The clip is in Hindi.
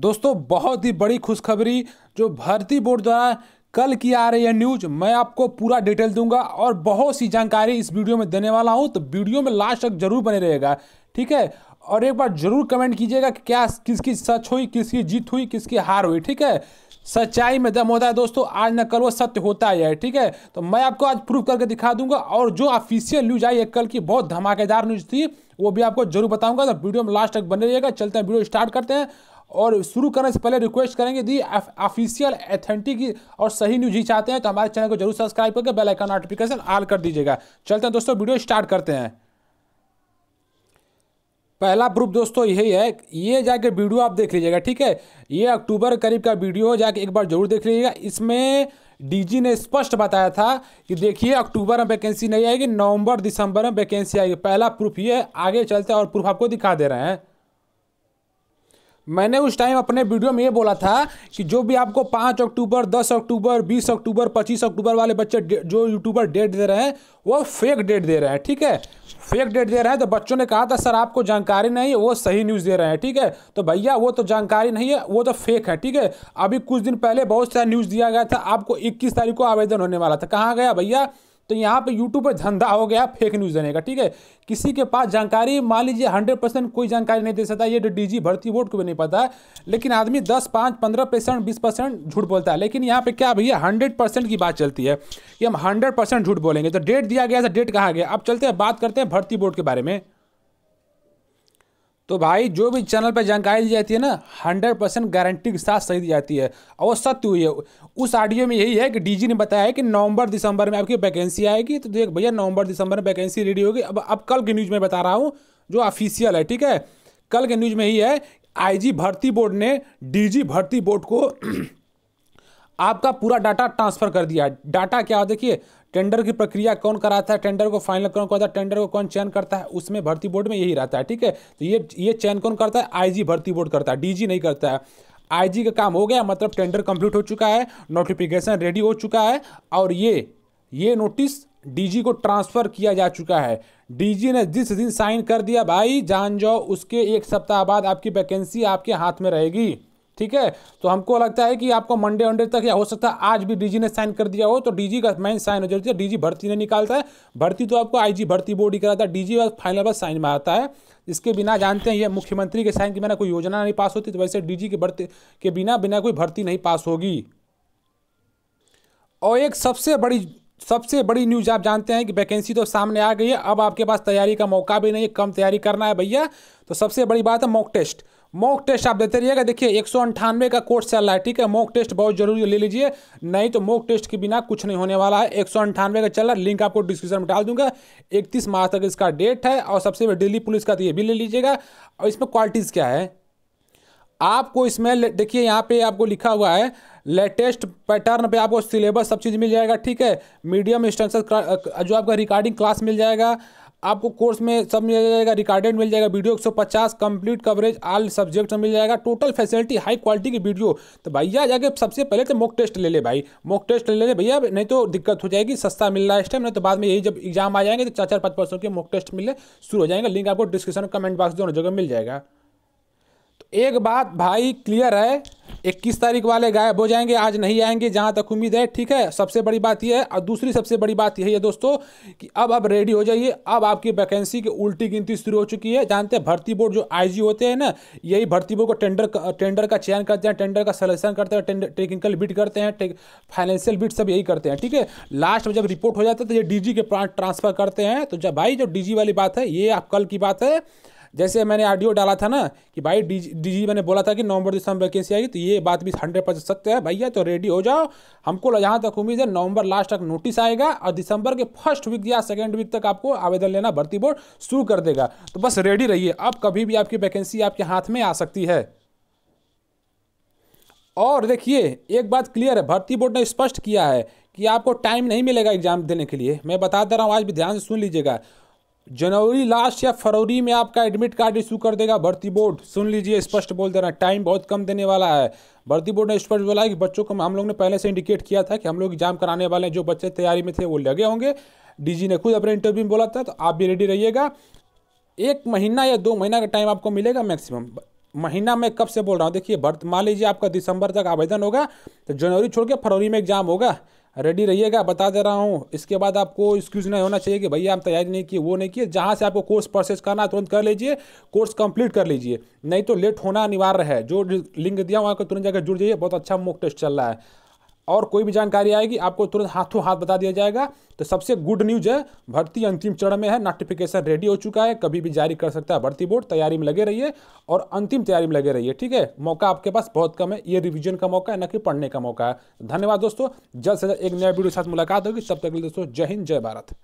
दोस्तों बहुत ही बड़ी खुशखबरी जो भर्ती बोर्ड द्वारा कल की आ रही है न्यूज मैं आपको पूरा डिटेल दूंगा और बहुत सी जानकारी इस वीडियो में देने वाला हूं तो वीडियो में लास्ट तक जरूर बने रहेगा ठीक है और एक बार जरूर कमेंट कीजिएगा कि क्या किसकी सच हुई किसकी जीत हुई किसकी हार हुई ठीक है सच्चाई में दम होता है दोस्तों आज न कल वो सत्य होता ही है ठीक है तो मैं आपको आज प्रूफ करके दिखा दूंगा और जो ऑफिशियल न्यूज आई है कल की बहुत धमाकेदार न्यूज थी वो भी आपको जरूर बताऊंगा तो वीडियो में लास्ट तक बने रहिएगा चलते हैं वीडियो स्टार्ट करते हैं और शुरू करने से पहले रिक्वेस्ट करेंगे दी ऑफिशियल एथेंटिक और सही न्यूज ही चाहते हैं तो हमारे चैनल को जरूर सब्सक्राइब करके बेल आइकन नोटिफिकेशन ऑल कर दीजिएगा चलते हैं दोस्तों वीडियो स्टार्ट करते हैं पहला प्रूफ दोस्तों यही है ये जाके वीडियो आप देख लीजिएगा ठीक है ये अक्टूबर करीब का वीडियो जाके एक बार जरूर देख लीजिएगा इसमें डीजी ने स्पष्ट बताया था कि देखिए अक्टूबर में वैकेंसी नहीं आएगी नवंबर दिसंबर में वैकेंसी आएगी पहला प्रूफ ये आगे चलते हैं और प्रूफ आपको दिखा दे रहे हैं मैंने उस टाइम अपने वीडियो में ये बोला था कि जो भी आपको पाँच अक्टूबर दस अक्टूबर बीस अक्टूबर पच्चीस अक्टूबर वाले बच्चे जो यूट्यूबर डेट दे रहे हैं वो फेक डेट दे रहे हैं ठीक है फेक डेट दे रहे हैं तो बच्चों ने कहा था सर आपको जानकारी नहीं है वो सही न्यूज़ दे रहे हैं ठीक है तो भैया वो तो जानकारी नहीं है वो तो फेक है ठीक है अभी कुछ दिन पहले बहुत सारा न्यूज़ दिया गया था आपको इक्कीस तारीख को आवेदन होने वाला था कहाँ गया भैया तो यहाँ पे यूट्यूब पर धंधा हो गया फेक न्यूज़ देने का ठीक है किसी के पास जानकारी मान लीजिए हंड्रेड परसेंट कोई जानकारी नहीं दे सकता ये डीजी तो भर्ती बोर्ड को भी नहीं पता है लेकिन आदमी दस पाँच पंद्रह परसेंट बीस परसेंट झूठ बोलता है लेकिन यहाँ पे क्या भैया हंड्रेड परसेंट की बात चलती है कि हम हंड्रेड परसेंट झूठ बोलेंगे तो डेट दिया गया था डेट कहाँ गया अब चलते हैं बात करते हैं भर्ती बोर्ड के बारे में तो भाई जो भी चैनल पर जानकारी दी जाती है ना हंड्रेड परसेंट गारंटी के साथ सही दी जाती है और वो सत्य हुई है उस ऑडियो में यही है कि डीजी ने बताया है कि नवंबर दिसंबर में आपकी वैकेंसी आएगी तो देख भैया नवंबर दिसंबर में वैकेंसी रेडी होगी अब अब कल की न्यूज़ में बता रहा हूँ जो ऑफिशियल है ठीक है कल के न्यूज़ में ही है आईजी भर्ती बोर्ड ने डीजी भर्ती बोर्ड को आपका पूरा डाटा ट्रांसफ़र कर दिया डाटा क्या देखिए टेंडर की प्रक्रिया कौन कराता है टेंडर को फाइनल कौन करता है टेंडर को कौन चयन करता है उसमें भर्ती बोर्ड में यही रहता है ठीक है तो ये ये चयन कौन करता है आईजी भर्ती बोर्ड करता है डीजी नहीं करता है आईजी का काम हो गया मतलब टेंडर कंप्लीट हो चुका है नोटिफिकेशन रेडी हो चुका है और ये ये नोटिस डीजी को ट्रांसफ़र किया जा चुका है डीजी ने जिस दिन साइन कर दिया भाई जान जाओ उसके एक सप्ताह बाद आपकी वैकेंसी आपके हाथ में रहेगी ठीक है तो हमको लगता है कि आपको मंडे वंडे तक या हो सकता है आज भी डीजी ने साइन कर दिया हो तो डीजी का मेन साइन हो जाता है डीजी भर्ती नहीं निकालता है भर्ती तो आपको आईजी भर्ती बोर्ड ही कराता है डीजी फाइनल बस साइन आता है इसके बिना जानते हैं ये मुख्यमंत्री के साइन के बिना कोई योजना नहीं पास होती तो वैसे डीजी के भर्ती के बिना बिना कोई भर्ती नहीं पास होगी और एक सबसे बड़ी सबसे बड़ी न्यूज आप जानते हैं कि वैकेंसी तो सामने आ गई है अब आपके पास तैयारी का मौका भी नहीं है कम तैयारी करना है भैया तो सबसे बड़ी बात है मॉक टेस्ट मॉक टेस्ट आप देते रहिएगा देखिए एक सौ अंठानवे का कोर्स चल रहा है ठीक है मॉक टेस्ट बहुत जरूरी है ले लीजिए नहीं तो मॉक टेस्ट के बिना कुछ नहीं होने वाला है एक सौ अंठानवे का चल रहा है लिंक आपको डिस्क्रिप्शन में डाल दूंगा इकतीस मार्च तक इसका डेट है और सबसे पहले दिल्ली पुलिस का तो ये भी ले लीजिएगा और इसमें क्वालिटीज़ क्या है आपको इसमें देखिए यहाँ पे आपको लिखा हुआ है लेटेस्ट पैटर्न पे आपको सिलेबस सब चीज़ मिल जाएगा ठीक है मीडियम इंस्टेंस जो आपका रिकॉर्डिंग क्लास मिल जाएगा आपको कोर्स में सब मिल जाएगा रिकॉर्डेड मिल जाएगा video 150 complete coverage all subject मिल जाएगा टोटल फैसिलिटी हाई क्वालिटी की वीडियो तो भैया जाके सबसे पहले तो मॉक टेस्ट ले ले भाई मॉक टेस्ट ले ले भैया नहीं तो दिक्कत हो जाएगी सस्ता मिल रहा है इस टाइम नहीं तो बाद में यही जब एग्जाम आ जाएंगे तो चार चार पाँच परसेंट के मॉक टेस्ट मिलने शुरू हो जाएंगे लिंक आपको डिस्क्रिप्शन कमेंट बॉक्स दोनों जगह मिल जाएगा तो एक बात भाई क्लियर है इक्कीस तारीख वाले गायब हो जाएंगे आज नहीं आएंगे जहाँ तक उम्मीद है ठीक है सबसे बड़ी बात यह है और दूसरी सबसे बड़ी बात यही है दोस्तों कि अब अब रेडी हो जाइए अब आपकी वैकेंसी की उल्टी गिनती शुरू हो चुकी है जानते हैं भर्ती बोर्ड जो आईजी होते हैं ना यही भर्ती बोर्ड को टेंडर टेंडर का चयन करते हैं टेंडर का सलेक्शन करते हैं टेक्निकल बिट करते हैं फाइनेंशियल बिट सब यही करते हैं ठीक है लास्ट में जब रिपोर्ट हो जाता है तो ये डीजी के ट्रांसफर करते हैं तो जब भाई जो डीजी वाली बात है ये आप कल की बात है जैसे मैंने ऑडियो डाला था ना कि भाई डी जी मैंने बोला था कि नवंबर दिसंबर वैकेंसी आएगी तो ये बात भी हंड्रेड परसेंट सत्य है भैया तो रेडी हो जाओ हमको जहाँ तक उम्मीद है नवंबर लास्ट तक नोटिस आएगा और दिसंबर के फर्स्ट वीक या सेकेंड वीक तक आपको आवेदन लेना भर्ती बोर्ड शुरू कर देगा तो बस रेडी रहिए अब कभी भी आपकी वैकेंसी आपके हाथ में आ सकती है और देखिए एक बात क्लियर है भर्ती बोर्ड ने स्पष्ट किया है कि आपको टाइम नहीं मिलेगा एग्जाम देने के लिए मैं बताता रहा हूँ आज भी ध्यान से सुन लीजिएगा जनवरी लास्ट या फरवरी में आपका एडमिट कार्ड इशू कर देगा भर्ती बोर्ड सुन लीजिए स्पष्ट बोल देना टाइम बहुत कम देने वाला है भर्ती बोर्ड ने स्पष्ट बोला है कि बच्चों को हम लोग ने पहले से इंडिकेट किया था कि हम लोग एग्जाम कराने वाले हैं जो बच्चे तैयारी में थे वो लगे होंगे डीजी ने खुद अपने इंटरव्यू में बोला था तो आप भी रेडी रहिएगा एक महीना या दो महीना का टाइम आपको मिलेगा मैक्सिमम महीना में कब से बोल रहा हूँ देखिए भर्त मान लीजिए आपका दिसंबर तक आवेदन होगा तो जनवरी छोड़ के फरवरी में एग्जाम होगा रेडी रहिएगा बता दे रहा हूँ इसके बाद आपको एक्सक्यूज नहीं होना चाहिए कि भैया हम तैयारी नहीं किए वो नहीं किए जहाँ से आपको कोर्स परचेज करना तुरंत कर लीजिए कोर्स कंप्लीट कर लीजिए नहीं तो लेट होना अनिवार्य है जो लिंक दिया वहाँ को तुरंत जाकर जुड़ जाइए बहुत अच्छा मोक टेस्ट चल रहा है और कोई भी जानकारी आएगी आपको तुरंत हाथों हाथ बता दिया जाएगा तो सबसे गुड न्यूज है भर्ती अंतिम चरण में है नोटिफिकेशन रेडी हो चुका है कभी भी जारी कर सकता है भर्ती बोर्ड तैयारी में लगे रहिए और अंतिम तैयारी में लगे रहिए ठीक है मौका आपके पास बहुत कम है ये रिविजन का मौका है न कि पढ़ने का मौका है धन्यवाद दोस्तों जल्द से जल्द एक नया वीडियो के साथ मुलाकात होगी तब तक दोस्तों जय हिंद जय भारत